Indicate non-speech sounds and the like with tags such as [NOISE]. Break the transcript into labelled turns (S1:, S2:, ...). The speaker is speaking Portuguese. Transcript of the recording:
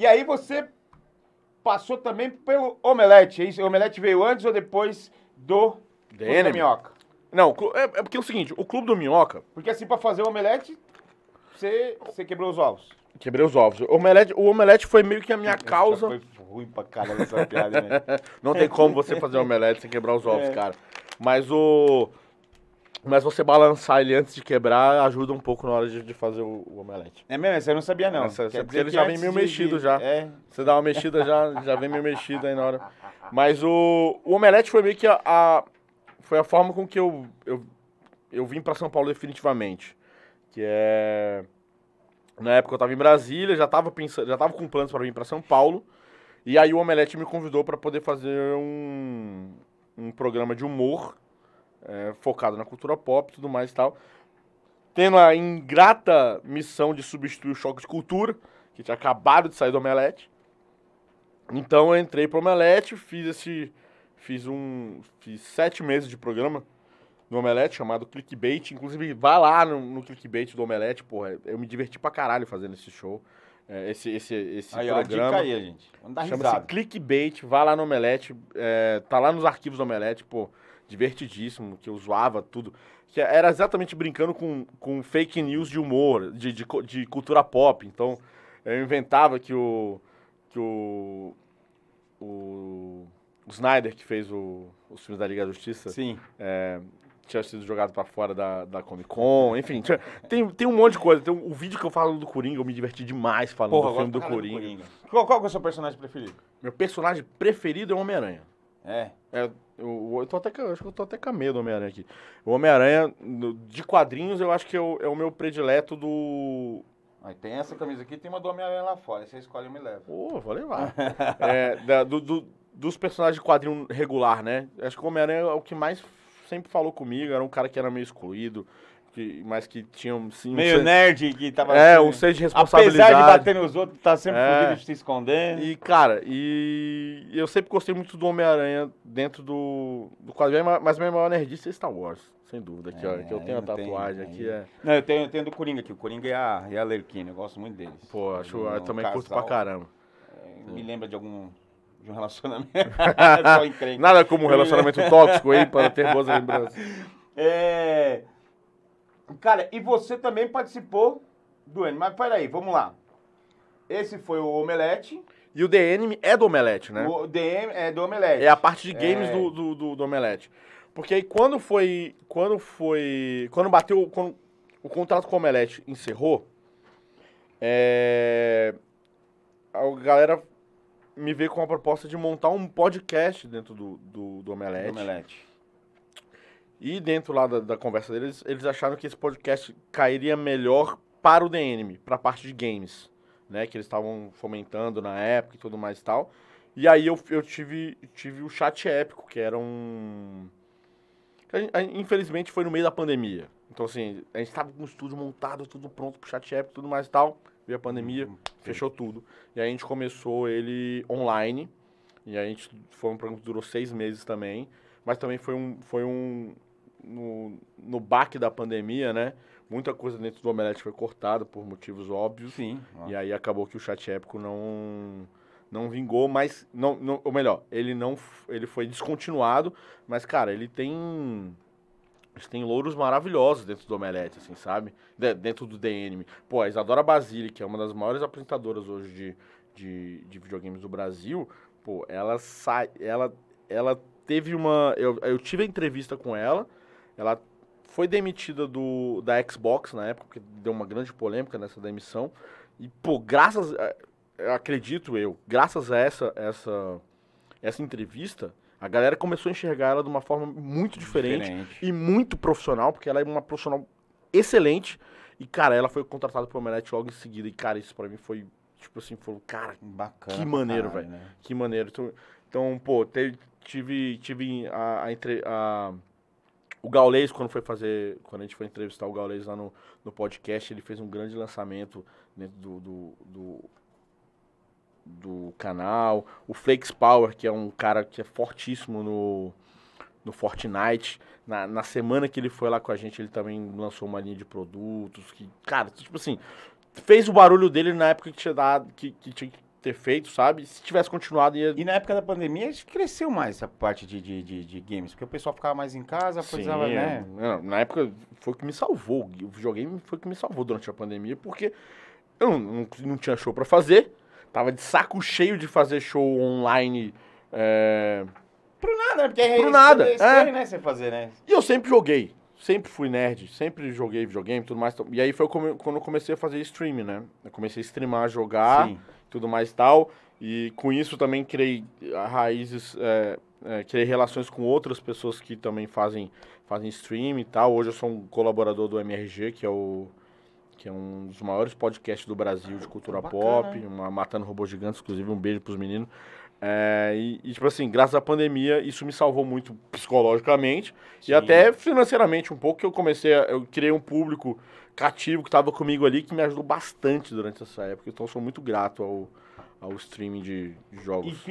S1: E aí você passou também pelo Omelete, é isso? O Omelete veio antes ou depois do Clube da Minhoca? Não, é, é, porque é o seguinte, o Clube do Minhoca... Porque assim, pra fazer o Omelete, você, você quebrou os ovos. Quebrei os ovos. O omelete, o omelete foi meio que a minha causa. Foi ruim pra caralho essa piada, né? [LAUGHS] Não tem como você fazer um omelete sem quebrar os ovos, é. cara. Mas o. Mas você balançar ele antes de quebrar ajuda um pouco na hora de, de fazer o, o, omelete. É mesmo? Você não sabia, não. Essa, porque ele já vem meio mexido de... já. É. Você dá uma mexida, já, já vem meio mexido aí na hora. Mas o, o omelete foi meio que a, a, Foi a forma com que eu, eu, eu vim para São Paulo definitivamente. Que é. Na época eu tava em Brasília, já tava, pensando, já tava com planos para vir para São Paulo. E aí o Omelete me convidou para poder fazer um, um programa de humor é, focado na cultura pop e tudo mais e tal, tendo a ingrata missão de substituir o choque de cultura, que tinha acabado de sair do Omelete. Então eu entrei pro Omelete, fiz esse. Fiz um. Fiz sete meses de programa no Omelete, chamado Clickbait. Inclusive, vá lá no, no Clickbait do Omelete, porra. Eu me diverti pra caralho fazendo esse show. É, esse esse, esse aí, programa. dica aí, gente. Vamos dar Chama-se Clickbait, vá lá no Omelete, é, tá lá nos arquivos do Omelete, pô, divertidíssimo, que eu zoava tudo. Que era exatamente brincando com, com fake news de humor, de, de, de cultura pop. Então, eu inventava que o. que o. o o Snyder, que fez o, os filmes da Liga da Justiça. Sim. É, tinha sido jogado para fora da, da Comic Con, enfim, tinha, tem, tem um monte de coisa. Tem um, o vídeo que eu falo do Coringa, eu me diverti demais falando Porra, do filme do Coringa. do Coringa. Qual, qual é o seu personagem preferido? Meu personagem preferido é o Homem-Aranha. É. é eu, eu, tô até, acho que eu tô até com medo do Homem-Aranha aqui. O Homem-Aranha, de quadrinhos, eu acho que é, é o meu predileto do. Aí tem essa camisa aqui tem uma do Homem-Aranha lá fora. Você escolhe e me leva. Pô, oh, vou levar. [LAUGHS] é, da, do, do, dos personagens de quadrinho regular, né? Acho que o Homem-Aranha é o que mais sempre falou comigo, era um cara que era meio excluído, que, mas que tinha um. Sim, meio um nerd que tava. É, assim, um senso de responsabilidade. Apesar de bater nos outros, tá sempre é, fugindo de se escondendo. E, cara, e eu sempre gostei muito do Homem-Aranha dentro do, do quadrinho, mas é meu maior nerdista é Star Wars. Sem dúvida, aqui, é, ó, que eu tenho a tatuagem aqui. É... Não, eu tenho, eu tenho do Coringa aqui. O Coringa é a, é a Lerquina, eu gosto muito deles. Pô, acho, eu, eu também casal, curto pra caramba. É, me lembra de algum de um relacionamento. [LAUGHS] É Nada como um relacionamento tóxico aí para ter boas lembranças. É... Cara, e você também participou do N. Mas peraí, vamos lá. Esse foi o Omelete. E o DM é do Omelete, né? O DM é do Omelete. É a parte de games é... do, do, do, do, Omelete. Porque aí quando foi. Quando foi. Quando bateu. Quando o contrato com o Omelete encerrou. É, a galera me veio com a proposta de montar um podcast dentro do, do, do Omelete. Do Omelete. E dentro lá da, da, conversa deles, eles acharam que esse podcast cairia melhor para o DNM, para a parte de games, né? Que eles estavam fomentando na época e tudo mais e tal. E aí eu, eu tive, tive o chat épico, que era um... Infelizmente foi no meio da pandemia. Então, assim, a gente estava com o estúdio montado, tudo pronto para o chat épico e tudo mais e tal veio a pandemia, uhum. fechou tudo. E aí a gente começou ele online. E a gente foi um programa que durou seis meses também. Mas também foi um. Foi um no, no baque da pandemia, né? Muita coisa dentro do Omelete foi cortada por motivos óbvios. Sim. E aí acabou que o chat épico não não vingou, mas não, não, ou melhor, ele não ele foi descontinuado, mas cara, ele tem eles têm louros maravilhosos dentro do Omelete, assim, sabe? De, dentro do DNM. Pô, a Isadora Basile, que é uma das maiores apresentadoras hoje de, de, de videogames do Brasil, pô, ela sai. Ela, ela teve uma. Eu, eu tive a entrevista com ela. Ela foi demitida do, da Xbox na época, porque deu uma grande polêmica nessa demissão. E, pô, graças. Eh, acredito eu, graças a essa, essa, essa entrevista a galera começou a enxergar ela de uma forma muito diferente, diferente. e muito profissional, porque ela é uma profissional excelente. E, cara, ela foi contratada pro Omelete logo em seguida. E, cara, isso pra mim foi, tipo assim, falou, cara, Bacana, que maneiro, velho. Né? Que maneiro. Então, então pô, te tive, tive a, a, entre, a, o Gaules, quando foi fazer. Quando a gente foi entrevistar o Gaules lá no, no podcast, ele fez um grande lançamento dentro do, do, do do canal. O Flakes Power, que é um cara que é fortíssimo no, no Fortnite. Na, na semana que ele foi lá com a gente, ele também lançou uma linha de produtos. que Cara, tipo assim, fez o barulho dele na época que tinha dado. Que, que tinha ter feito, sabe? Se tivesse continuado ia... E na época da pandemia cresceu mais essa parte de, de, de, de games, porque o pessoal ficava mais em casa, Sim, precisava, é. né? Não, na época foi o que me salvou. O videogame foi o que me salvou durante a pandemia, porque eu não, não, não tinha show para fazer tava de saco cheio de fazer show online. É... Pro nada, né? porque é, Pro é nada. é estranho, é. né, você fazer, né? E eu sempre joguei. Sempre fui nerd, sempre joguei videogame tudo mais. E aí foi quando eu comecei a fazer streaming, né? Eu comecei a streamar, jogar, Sim. tudo mais e tal. E com isso também criei raízes, é, é, criei relações com outras pessoas que também fazem, fazem stream e tal. Hoje eu sou um colaborador do MRG, que é o que é um dos maiores podcasts do Brasil de cultura pop, uma Matando Robôs Gigantes, inclusive um beijo pros meninos. É, e, e, tipo assim, graças à pandemia, isso me salvou muito psicologicamente Sim. e até financeiramente um pouco, que eu comecei, a, eu criei um público cativo que estava comigo ali, que me ajudou bastante durante essa época. Então, sou muito grato ao, ao streaming de, de jogos. E,